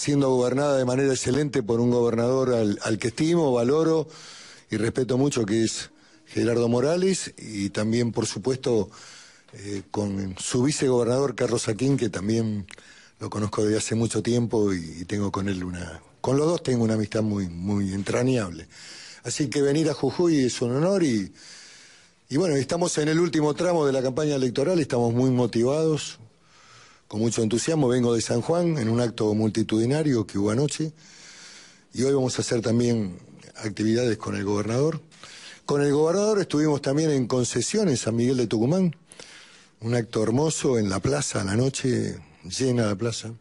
siendo gobernada de manera excelente por un gobernador al, que estimo, valoro y respeto mucho, que es Gerardo Morales, y también, por supuesto, eh, con su vicegobernador Carlos Aquín, que también lo conozco desde hace mucho tiempo y, tengo con él una. Con los dos tengo una amistad muy, muy entrañable. Así que venir a Jujuy es un honor y, y bueno, estamos en el último tramo de la campaña electoral, estamos muy motivados, con mucho entusiasmo vengo de San Juan en un acto multitudinario que hubo anoche y hoy vamos a hacer también actividades con el gobernador. Con el gobernador estuvimos también en concesiones a San Miguel de Tucumán, un acto hermoso en la plaza, a la noche llena la plaza.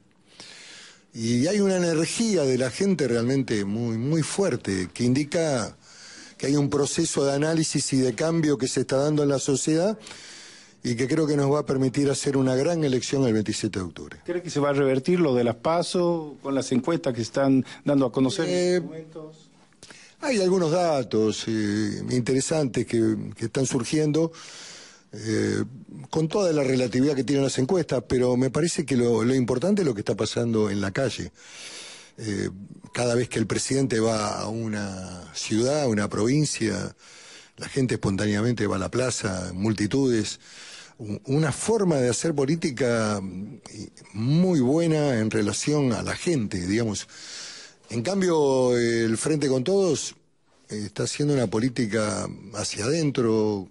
Y hay una energía de la gente realmente muy, muy fuerte que indica que hay un proceso de análisis y de cambio que se está dando en la sociedad y que creo que nos va a permitir hacer una gran elección el 27 de octubre. ¿Cree que se va a revertir lo de las pasos con las encuestas que están dando a conocer? Eh, hay algunos datos eh, interesantes que, están surgiendo. Eh, con toda la relatividad que tienen las encuestas, pero me parece que lo, lo importante es lo que está pasando en la calle. cada vez que el presidente va a una ciudad, a una provincia, la gente espontáneamente va a la plaza, multitudes. Una forma de hacer política mm, muy buena en relación a la gente, digamos. En cambio, el Frente con Todos eh, está haciendo una política hacia adentro,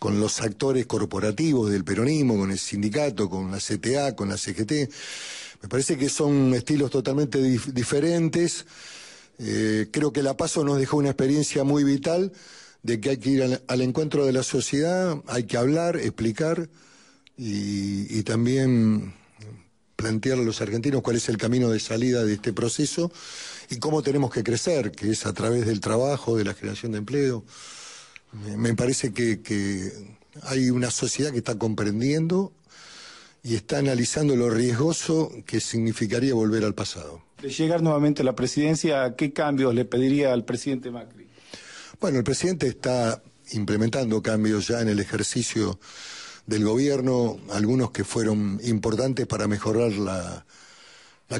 con los actores corporativos del peronismo, con el sindicato, con la CTA, con la CGT. Me parece que son estilos totalmente diferentes. Eh, creo que La Paso nos dejó una experiencia muy vital de que hay que ir al, encuentro de la sociedad, hay que hablar, explicar y, también plantear a los argentinos cuál es el camino de salida de este proceso y cómo tenemos que crecer, que es a través del trabajo, de la generación de empleo. Me parece que, que, hay una sociedad que está comprendiendo y está analizando lo riesgoso que significaría volver al pasado. De llegar nuevamente a la presidencia, ¿qué cambios le pediría al presidente Macri? Bueno, el presidente está implementando cambios ya en el ejercicio del gobierno, algunos que fueron importantes para mejorar la,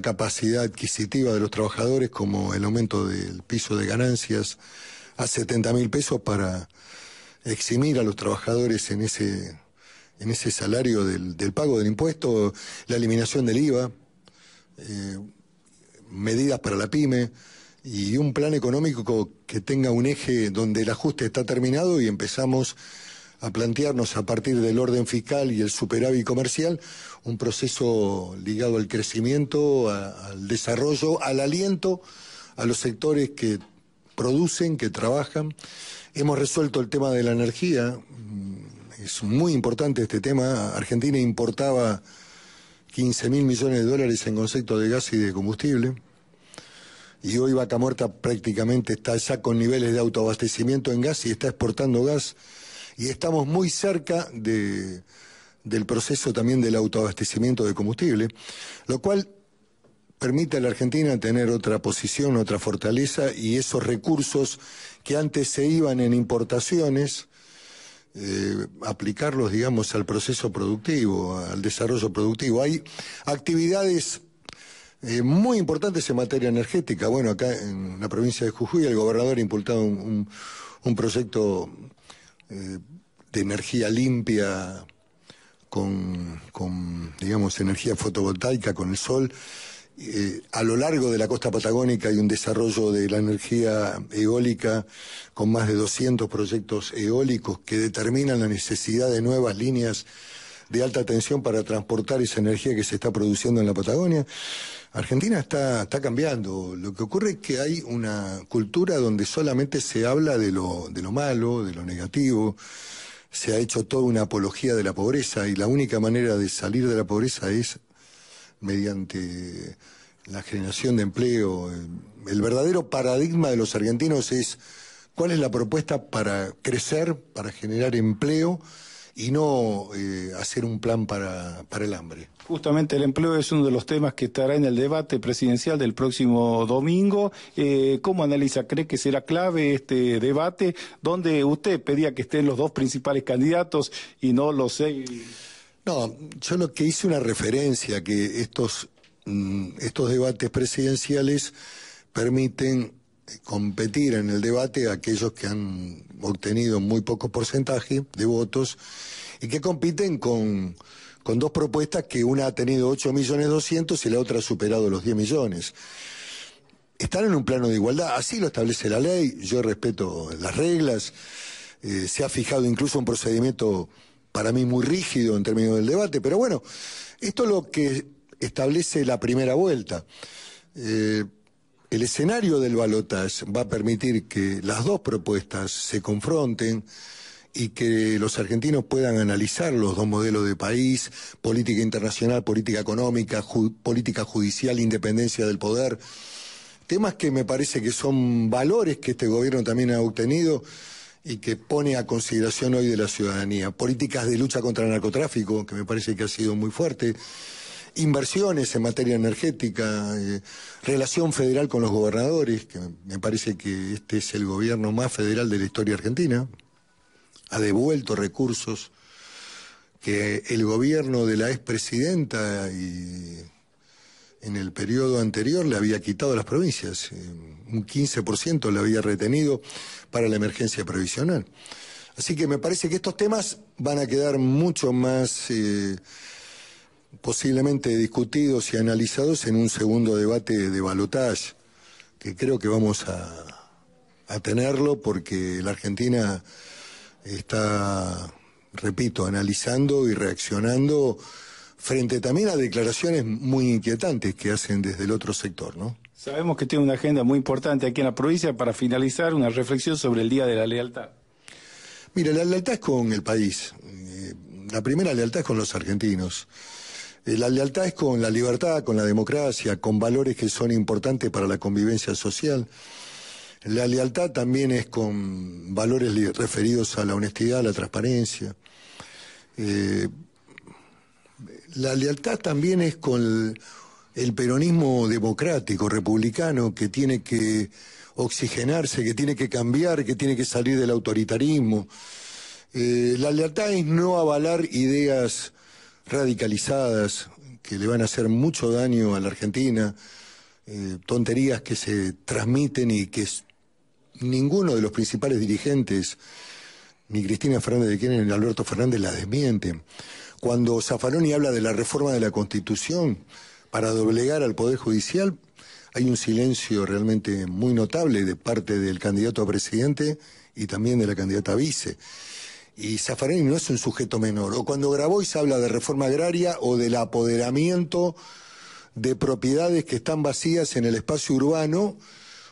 capacidad adquisitiva de los trabajadores, como el aumento del piso de ganancias a 70 mil pesos para eximir a los trabajadores en ese, salario del, pago del impuesto, la eliminación del IVA, eh, medidas para la pyme y un plan económico que tenga un eje donde el ajuste está terminado y empezamos a plantearnos a partir del orden fiscal y el superávit comercial un proceso ligado al crecimiento, al desarrollo, al aliento a los sectores que producen, que trabajan. Hemos resuelto el tema de la energía, mm, es muy importante este tema. Argentina importaba 15 mil millones de dólares en concepto de gas y de combustible y hoy Vaca Muerta prácticamente está ya con niveles de autoabastecimiento en gas y está exportando gas y estamos muy cerca del proceso también del autoabastecimiento de combustible, lo cual permite a la Argentina tener otra posición, otra fortaleza y esos recursos que antes se iban en importaciones, eh, aplicarlos, digamos, al proceso productivo, al desarrollo productivo. Hay actividades eh, muy importantes en materia energética. Bueno, acá en la provincia de Jujuy el gobernador ha impulsado un, proyecto eh, de energía limpia con, digamos, energía fotovoltaica, con el sol. Eh, a lo largo de la costa patagónica hay un desarrollo de la energía eólica con más de 200 proyectos eólicos que determinan la necesidad de nuevas líneas de alta tensión para transportar esa energía que se está produciendo en la Patagonia. Argentina está, está cambiando. Lo que ocurre es que hay una cultura donde solamente se habla de lo, de lo malo, de lo negativo. Se ha hecho toda una apología de la pobreza y la única manera de salir de la pobreza es mediante la generación de empleo. El verdadero paradigma de los argentinos es cuál es la propuesta para crecer, para generar empleo y no eh, hacer un plan para, el hambre. Justamente el empleo es uno de los temas que estará en el debate presidencial del próximo domingo. Eh, ¿Cómo analiza? ¿Cree que será clave este debate donde usted pedía que estén los dos principales candidatos y no los seis? No, yo lo que hice una referencia que estos mm, debates presidenciales permiten competir en el debate aquellos que han obtenido muy poco porcentaje de votos y que compiten con, dos propuestas que una ha tenido 8 millones 200 y la otra ha superado los 10 millones. Están en un plano de igualdad, así lo establece la ley, yo respeto las reglas, eh, se ha fijado incluso un procedimiento para mí muy rígido en términos del debate, pero bueno, esto es lo que establece la primera vuelta. Eh, el escenario del balotaje va a permitir que las dos propuestas se confronten y que los argentinos puedan analizar los dos modelos de país, política internacional, política económica, política judicial, independencia del poder, temas que me parece que son valores que este gobierno también ha obtenido y que pone a consideración hoy de la ciudadanía. Políticas de lucha contra el narcotráfico, que me parece que ha sido muy fuerte inversiones en materia energética, eh, relación federal con los gobernadores, que me parece que este es el gobierno más federal de la historia argentina, ha devuelto recursos que el gobierno de la expresidenta y en el periodo anterior le había quitado a las provincias, eh, un 15% le había retenido para la emergencia previsional. Así que me parece que estos temas van a quedar mucho más... Eh, posiblemente discutidos y analizados en un segundo debate de balotaje, que creo que vamos a, tenerlo porque la Argentina está, repito, analizando y reaccionando frente también a declaraciones muy inquietantes que hacen desde el otro sector, ¿no? Sabemos que tiene una agenda muy importante aquí en la provincia para finalizar una reflexión sobre el Día de la Lealtad. Mira, la lealtad es con el país. Eh, la primera lealtad es con los argentinos. Eh, la lealtad es con la libertad, con la democracia, con valores que son importantes para la convivencia social. La lealtad también es con valores referidos a la honestidad, a la transparencia. Eh, la lealtad también es con el, peronismo democrático, republicano, que tiene que oxigenarse, que tiene que cambiar, que tiene que salir del autoritarismo. Eh, la lealtad es no avalar ideas radicalizadas que le van a hacer mucho daño a la Argentina, eh, tonterías que se transmiten y que ninguno de los principales dirigentes, ni Cristina Fernández de Kirchner ni Alberto Fernández, la desmienten. Cuando Zaffaroni habla de la reforma de la Constitución para doblegar al Poder Judicial, hay un silencio realmente muy notable de parte del candidato a presidente y también de la candidata a vice y Zafarini no es un sujeto menor. O cuando Grabois habla de reforma agraria o del apoderamiento de propiedades que están vacías en el espacio urbano,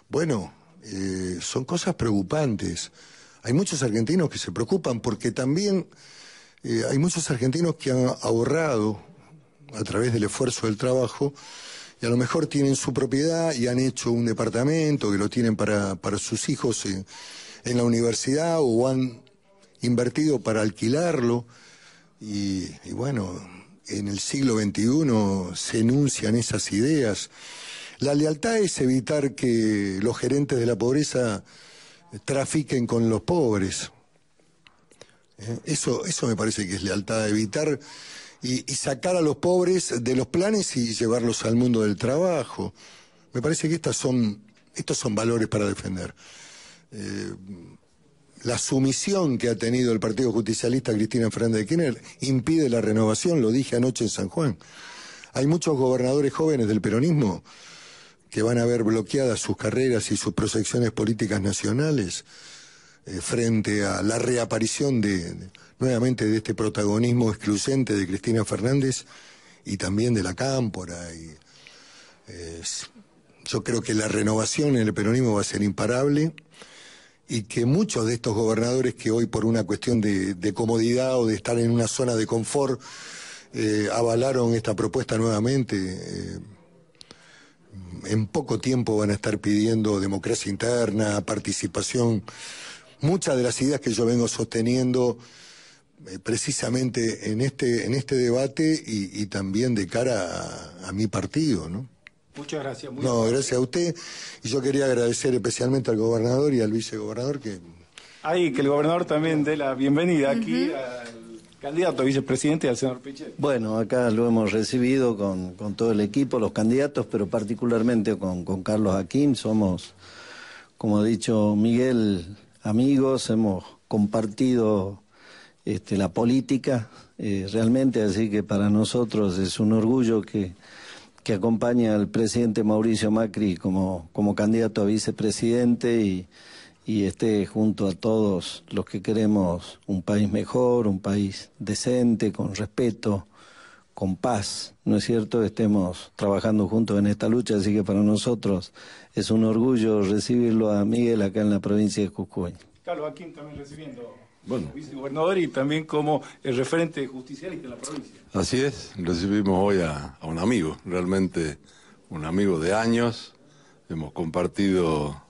bueno, eh, son cosas preocupantes. Hay muchos argentinos que se preocupan porque también eh, hay muchos argentinos que han ahorrado a través del esfuerzo del trabajo y a lo mejor tienen su propiedad y han hecho un departamento que lo tienen para, sus hijos en, en la universidad o han invertido para alquilarlo. Y, bueno, en el siglo XXI se enuncian esas ideas. La lealtad es evitar que los gerentes de la pobreza trafiquen con los pobres. ¿Eh? Eso, eso me parece que es lealtad, evitar y, sacar a los pobres de los planes y llevarlos al mundo del trabajo. Me parece que estas son, estos son valores para defender. Eh, la sumisión que ha tenido el Partido Justicialista Cristina Fernández de Kirchner impide la renovación, lo dije anoche en San Juan. Hay muchos gobernadores jóvenes del peronismo que van a ver bloqueadas sus carreras y sus proyecciones políticas nacionales eh, frente a la reaparición de, nuevamente de este protagonismo excluyente de Cristina Fernández y también de la Cámpora. Eh, yo creo que la renovación en el peronismo va a ser imparable y que muchos de estos gobernadores que hoy por una cuestión de, comodidad o de estar en una zona de confort eh, avalaron esta propuesta nuevamente. Eh, en poco tiempo van a estar pidiendo democracia interna, participación. Muchas de las ideas que yo vengo sosteniendo eh, precisamente en este, en este debate y, también de cara a mi partido, ¿no? Muchas gracias. no, gracias a usted. Y yo quería agradecer especialmente al gobernador y al vicegobernador que... Ay, que el gobernador también dé la bienvenida aquí al candidato a vicepresidente, al señor Pichet. Bueno, acá lo hemos recibido con, con todo el equipo, los candidatos, pero particularmente con, con Carlos Aquín. Somos, como ha dicho Miguel, amigos, hemos compartido este, la política eh, realmente, así que para nosotros es un orgullo que que acompaña al presidente Mauricio Macri como, como candidato a vicepresidente y, esté junto a todos los que queremos un país mejor, un país decente, con respeto, con paz, ¿no es cierto? Estemos trabajando juntos en esta lucha, así que para nosotros es un orgullo recibirlo a Miguel acá en la provincia de Cusco. Carlos Aquín también recibiendo bueno. vicegobernador y también como el referente justicialista de la provincia. Así es, recibimos hoy a, a, un amigo, realmente un amigo de años. Hemos compartido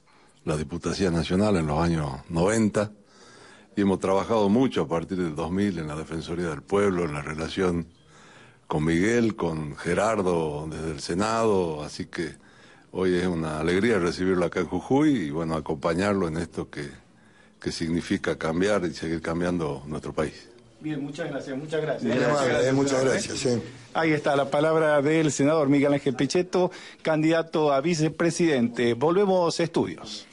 la Diputación Nacional en los años 90 y hemos trabajado mucho a partir del 2000 en la Defensoría del Pueblo, en la relación con Miguel, con Gerardo desde el Senado, así que hoy es una alegría recibirlo acá en Jujuy y bueno, acompañarlo en esto que que significa cambiar y seguir cambiando nuestro país. Bien, muchas gracias, muchas gracias. muchas gracias, Ahí está la palabra del senador Miguel Ángel Pichetto, candidato a vicepresidente. Volvemos a estudios.